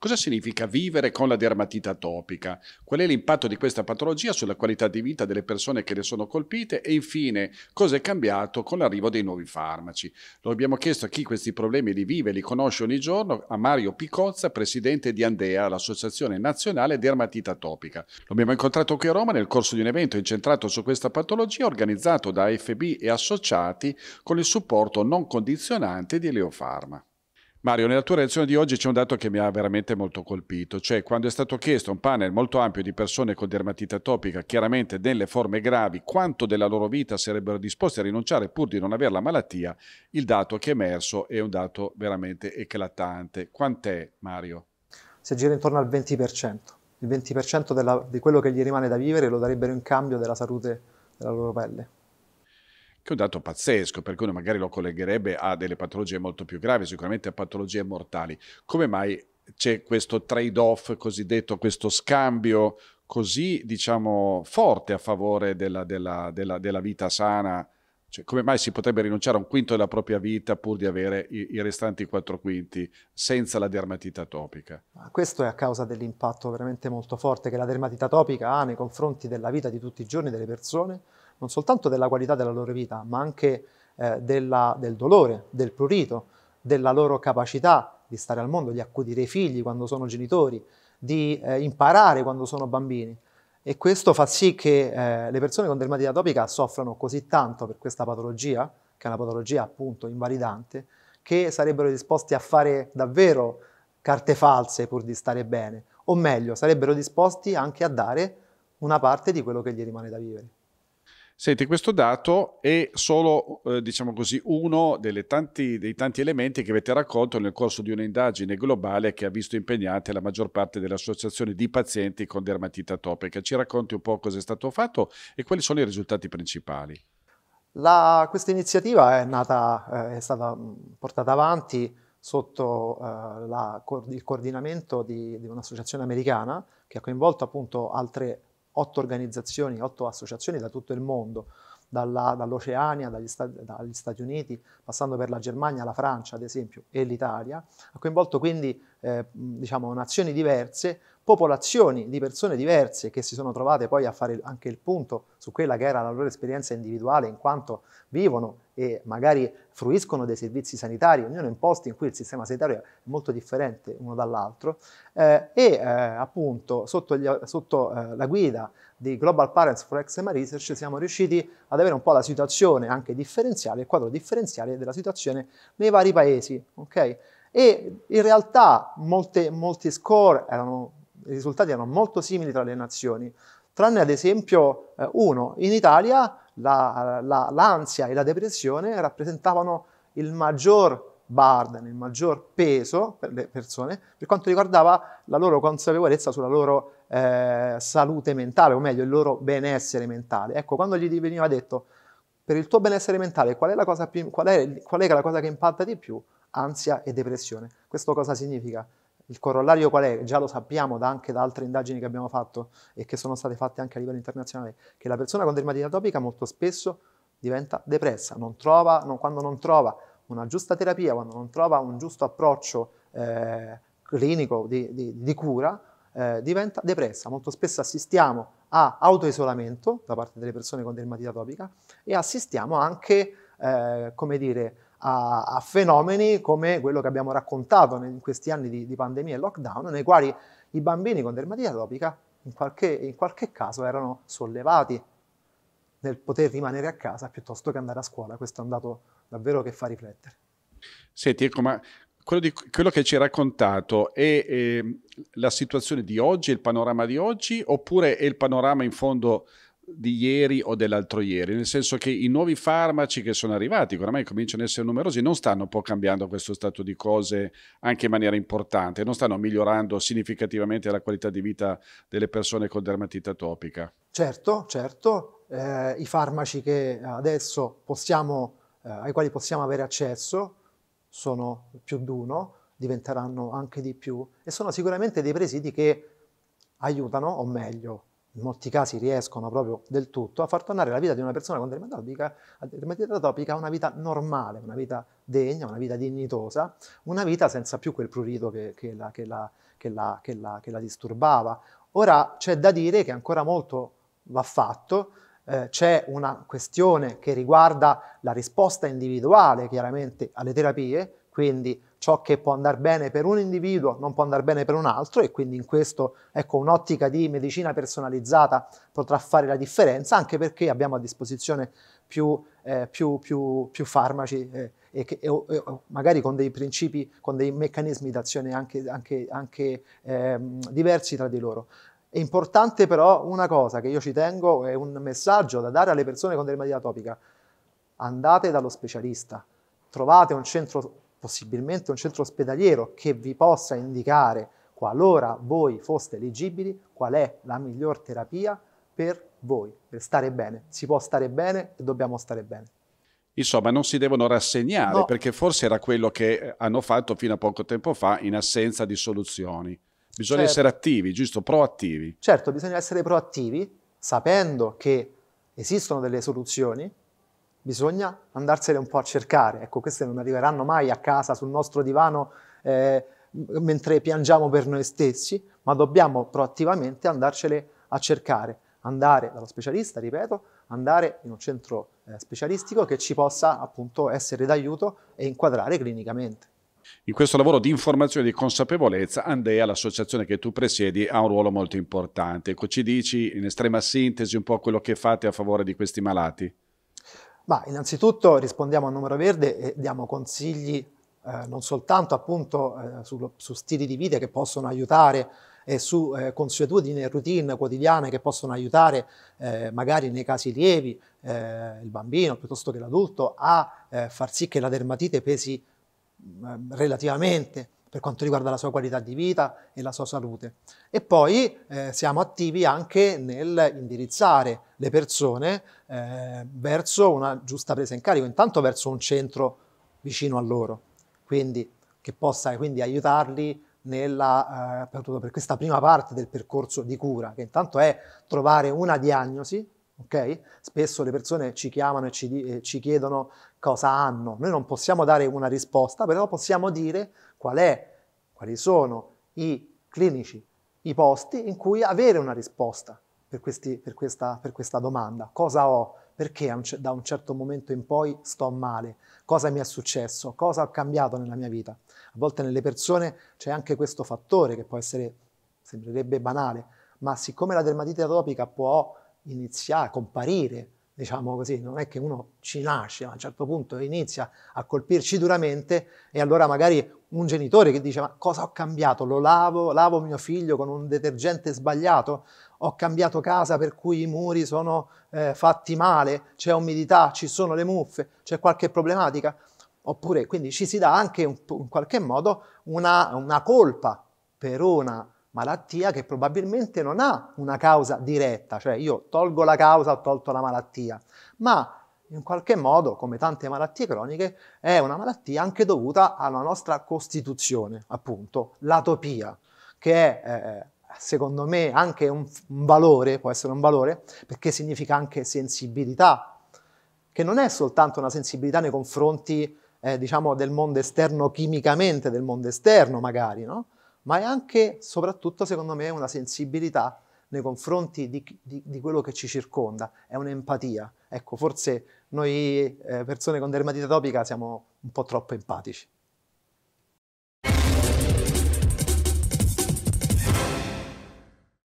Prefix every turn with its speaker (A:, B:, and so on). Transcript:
A: Cosa significa vivere con la dermatite atopica? Qual è l'impatto di questa patologia sulla qualità di vita delle persone che ne sono colpite? E infine, cosa è cambiato con l'arrivo dei nuovi farmaci? Lo abbiamo chiesto a chi questi problemi li vive e li conosce ogni giorno, a Mario Picozza, presidente di Andea, l'Associazione Nazionale Dermatite Atopica. Lo abbiamo incontrato qui a Roma nel corso di un evento incentrato su questa patologia organizzato da AFB e associati con il supporto non condizionante di Leofarma. Mario, nella tua reazione di oggi c'è un dato che mi ha veramente molto colpito, cioè quando è stato chiesto a un panel molto ampio di persone con dermatite atopica, chiaramente nelle forme gravi, quanto della loro vita sarebbero disposte a rinunciare pur di non avere la malattia, il dato che è emerso è un dato veramente eclatante. Quant'è, Mario?
B: Si aggira intorno al 20%. Il 20% della, di quello che gli rimane da vivere lo darebbero in cambio della salute della loro pelle
A: che è un dato pazzesco, per cui uno magari lo collegherebbe a delle patologie molto più gravi, sicuramente a patologie mortali. Come mai c'è questo trade-off cosiddetto, questo scambio così diciamo forte a favore della, della, della, della vita sana? Cioè, come mai si potrebbe rinunciare a un quinto della propria vita pur di avere i, i restanti quattro quinti senza la dermatite atopica?
B: Questo è a causa dell'impatto veramente molto forte che la dermatite atopica ha nei confronti della vita di tutti i giorni delle persone, non soltanto della qualità della loro vita, ma anche eh, della, del dolore, del prurito, della loro capacità di stare al mondo, di accudire i figli quando sono genitori, di eh, imparare quando sono bambini e questo fa sì che eh, le persone con dermatite atopica soffrano così tanto per questa patologia, che è una patologia appunto invalidante, che sarebbero disposti a fare davvero carte false pur di stare bene, o meglio, sarebbero disposti anche a dare una parte di quello che gli rimane da
A: vivere. Senti, questo dato è solo, eh, diciamo così, uno tanti, dei tanti elementi che avete raccolto nel corso di un'indagine globale che ha visto impegnate la maggior parte delle associazioni di pazienti con dermatite atopica. Ci racconti un po' cosa è stato fatto e quali sono i risultati principali?
B: La, questa iniziativa è, nata, eh, è, stata mm, portata avanti sotto eh, la, il coordinamento di, di un'associazione americana che ha coinvolto appunto altre otto organizzazioni, otto associazioni da tutto il mondo, dalla, dall'Oceania, dagli, dagli Stati Uniti, passando per la Germania, la Francia ad esempio e l'Italia, ha coinvolto quindi eh, diciamo, nazioni diverse, popolazioni di persone diverse che si sono trovate poi a fare anche il punto su quella che era la loro esperienza individuale in quanto vivono e magari fruiscono dei servizi sanitari, ognuno in posti in cui il sistema sanitario è molto differente uno dall'altro, eh, e eh, appunto sotto, gli, sotto eh, la guida di Global Parents for Eczema Research siamo riusciti ad avere un po' la situazione anche differenziale, il quadro differenziale della situazione nei vari paesi, ok? E in realtà molte, molti score erano, i risultati erano molto simili tra le nazioni, tranne ad esempio eh, uno. In Italia la, la, l'ansia e la depressione rappresentavano il maggior burden, il maggior peso per le persone per quanto riguardava la loro consapevolezza sulla loro eh, salute mentale, o meglio il loro benessere mentale. Ecco, quando gli veniva detto per il tuo benessere mentale qual è la cosa, più, qual è, qual è la cosa che impatta di più? Ansia e depressione. Questo cosa significa? Il corollario qual è? Già lo sappiamo da anche da altre indagini che abbiamo fatto e che sono state fatte anche a livello internazionale, che la persona con dermatite atopica molto spesso diventa depressa, non trova, non, quando non trova una giusta terapia, quando non trova un giusto approccio eh, clinico di, di, di cura, eh, diventa depressa. Molto spesso assistiamo a autoisolamento da parte delle persone con dermatite atopica e assistiamo anche, eh, come dire, a, a, fenomeni come quello che abbiamo raccontato in questi anni di, di pandemia e lockdown, nei quali i bambini con dermatite atopica in qualche, in qualche, caso erano sollevati nel poter rimanere a casa piuttosto che andare a scuola. Questo è un dato davvero che fa riflettere.
A: Senti, ecco, ma quello, di, quello che ci hai raccontato è, eh, la situazione di oggi, il panorama di oggi, oppure è il panorama in fondo di ieri o dell'altro ieri, nel senso che i nuovi farmaci che sono arrivati, che oramai cominciano ad essere numerosi, non stanno un po' cambiando questo stato di cose anche in maniera importante, non stanno migliorando significativamente la qualità di vita delle persone con dermatite atopica.
B: Certo, certo, eh, i farmaci che adesso possiamo, eh, ai quali possiamo avere accesso sono più di uno, diventeranno anche di più e sono sicuramente dei presidi che aiutano, o meglio, in molti casi riescono proprio del tutto a far tornare la vita di una persona con dermatite atopica a una vita normale, una vita degna, una vita dignitosa, una vita senza più quel prurito che, che, la, che, la, la, che la disturbava. Ora c'è da dire che ancora molto va fatto, eh, c'è una questione che riguarda la risposta individuale chiaramente alle terapie, quindi ciò che può andare bene per un individuo non può andare bene per un altro e quindi in questo ecco, un'ottica di medicina personalizzata potrà fare la differenza anche perché abbiamo a disposizione più, eh, più, più, più farmaci eh, e, che, e, e, magari con dei principi, con dei meccanismi d'azione anche, anche, anche eh, diversi tra di loro. È importante però una cosa che io ci tengo, è un messaggio da dare alle persone con dermatite atopica. Andate dallo specialista, trovate un centro possibilmente un centro ospedaliero che vi possa indicare, qualora voi foste elegibili, qual è la miglior terapia per voi, per stare bene. Si può stare bene e dobbiamo stare bene.
A: Insomma, non si devono rassegnare, no. perché forse era quello che eh, hanno fatto fino a poco tempo fa in assenza di soluzioni. Bisogna certo. essere attivi, giusto? Proattivi.
B: Certo, bisogna essere proattivi, sapendo che esistono delle soluzioni, bisogna andarsene un po' a cercare. Ecco, queste non arriveranno mai a casa sul nostro divano eh, mentre piangiamo per noi stessi, ma dobbiamo proattivamente andarcele a cercare, andare dallo specialista, ripeto, andare in un centro eh, specialistico che ci possa appunto essere d'aiuto e inquadrare clinicamente.
A: In questo lavoro di informazione e di consapevolezza, Andrea, l'associazione che tu presiedi, ha un ruolo molto importante. Ecco, ci dici in estrema sintesi un po' quello che fate a favore di questi malati?
B: Ma innanzitutto rispondiamo a numero verde e diamo consigli eh, non soltanto appunto eh, su, su, stili di vita che possono aiutare e su eh, consuetudini e routine quotidiane che possono aiutare eh, magari nei casi lievi eh, il bambino piuttosto che l'adulto a eh, far sì che la dermatite pesi mm, relativamente per quanto riguarda la sua qualità di vita e la sua salute. E poi eh, siamo attivi anche nel indirizzare le persone eh, verso una giusta presa in carico, intanto verso un centro vicino a loro, quindi che possa quindi aiutarli nella, eh, per, questa prima parte del percorso di cura, che intanto è trovare una diagnosi, Okay? Spesso le persone ci chiamano e ci, eh, ci, chiedono cosa hanno. Noi non possiamo dare una risposta, però possiamo dire qual è, quali sono i clinici, i posti in cui avere una risposta per, questi, per, questa, per questa, domanda. Cosa ho? Perché da un certo momento in poi sto male? Cosa mi è successo? Cosa ho cambiato nella mia vita? A volte nelle persone c'è anche questo fattore che può essere, sembrerebbe banale, ma siccome la dermatite atopica può iniziare a comparire diciamo così, non è che uno ci nasce, ma a un certo punto inizia a colpirci duramente e allora magari un genitore che dice ma cosa ho cambiato? Lo lavo, lavo mio figlio con un detergente sbagliato? Ho cambiato casa per cui i muri sono eh, fatti male, c'è umidità, ci sono le muffe, c'è qualche problematica? Oppure quindi ci si dà anche un, in qualche modo una, una colpa per una malattia che probabilmente non ha una causa diretta, cioè io tolgo la causa, ho tolto la malattia, ma in qualche modo, come tante malattie croniche, è una malattia anche dovuta alla nostra costituzione, appunto, l'atopia, che è, eh, eh secondo me, anche un, un valore, può essere un valore, perché significa anche sensibilità, che non è soltanto una sensibilità nei confronti, eh, diciamo, del mondo esterno chimicamente, del mondo esterno magari, no? ma è anche, soprattutto, secondo me, una sensibilità nei confronti di, di, di quello che ci circonda, è un'empatia. Ecco, forse noi eh, persone con dermatite atopica siamo un po' troppo empatici.